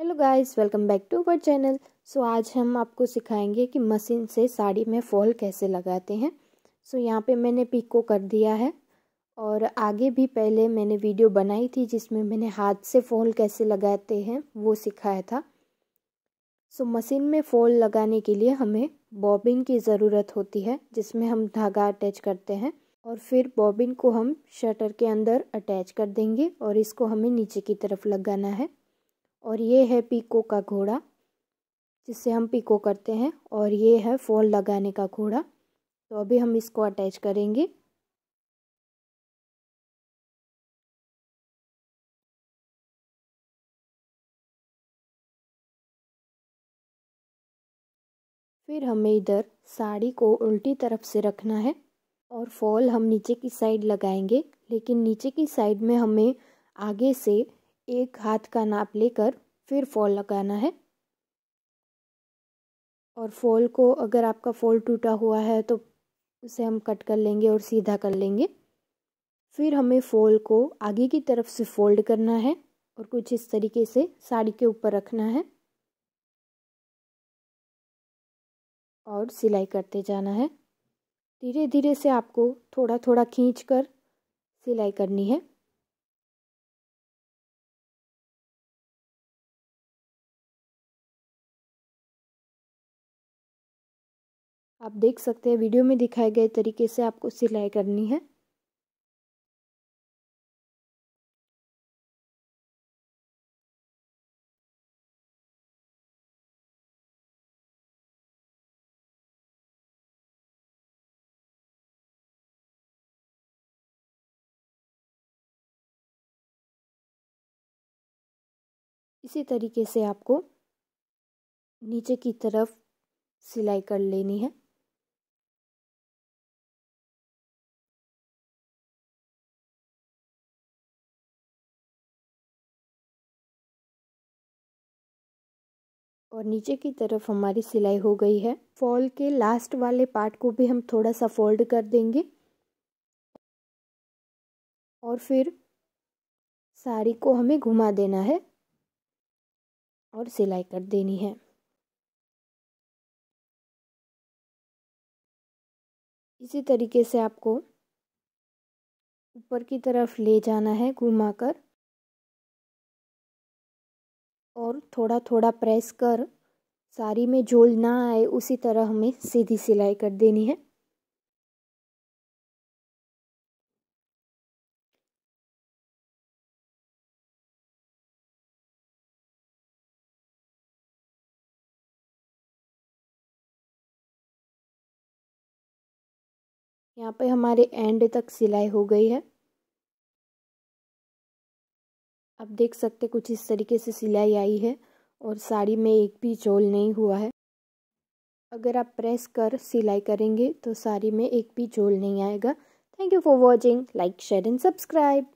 hello guys welcome back to our channel so आज हम आपको सिखाएंगे कि मशीन से साड़ी में फॉल कैसे लगाते हैं सो so, यहाँ पे मैंने पिको कर दिया है और आगे भी पहले मैंने वीडियो बनाई थी जिसमें मैंने हाथ से फॉल कैसे लगाते हैं वो सिखाया था सो so, मशीन में फॉल लगाने के लिए हमें बॉबिन की ज़रूरत होती है जिसमें हम धागा अटैच करते हैं और फिर बॉबिन को हम शटर के अंदर अटैच कर देंगे और इसको हमें नीचे की तरफ लगाना है और ये है पीको का घोड़ा जिससे हम पीको करते हैं और ये है फॉल लगाने का घोड़ा तो अभी हम इसको अटैच करेंगे फिर हमें इधर साड़ी को उल्टी तरफ से रखना है और फॉल हम नीचे की साइड लगाएंगे लेकिन नीचे की साइड में हमें आगे से एक हाथ का नाप लेकर फिर फॉल लगाना है और फॉल को अगर आपका फॉल टूटा हुआ है तो उसे हम कट कर लेंगे और सीधा कर लेंगे फिर हमें फॉल को आगे की तरफ से फोल्ड करना है और कुछ इस तरीके से साड़ी के ऊपर रखना है और सिलाई करते जाना है धीरे धीरे से आपको थोड़ा थोड़ा खींच कर सिलाई करनी है आप देख सकते हैं वीडियो में दिखाए गए तरीके से आपको सिलाई करनी है इसी तरीके से आपको नीचे की तरफ सिलाई कर लेनी है और नीचे की तरफ हमारी सिलाई हो गई है फॉल के लास्ट वाले पार्ट को भी हम थोड़ा सा फोल्ड कर देंगे और फिर साड़ी को हमें घुमा देना है और सिलाई कर देनी है इसी तरीके से आपको ऊपर की तरफ ले जाना है घुमाकर और थोड़ा थोड़ा प्रेस कर साड़ी में झोल ना आए उसी तरह हमें सीधी सिलाई कर देनी है यहाँ पे हमारे एंड तक सिलाई हो गई है आप देख सकते कुछ इस तरीके से सिलाई आई है और साड़ी में एक भी चोल नहीं हुआ है अगर आप प्रेस कर सिलाई करेंगे तो साड़ी में एक भी चोल नहीं आएगा thank you for watching like share and subscribe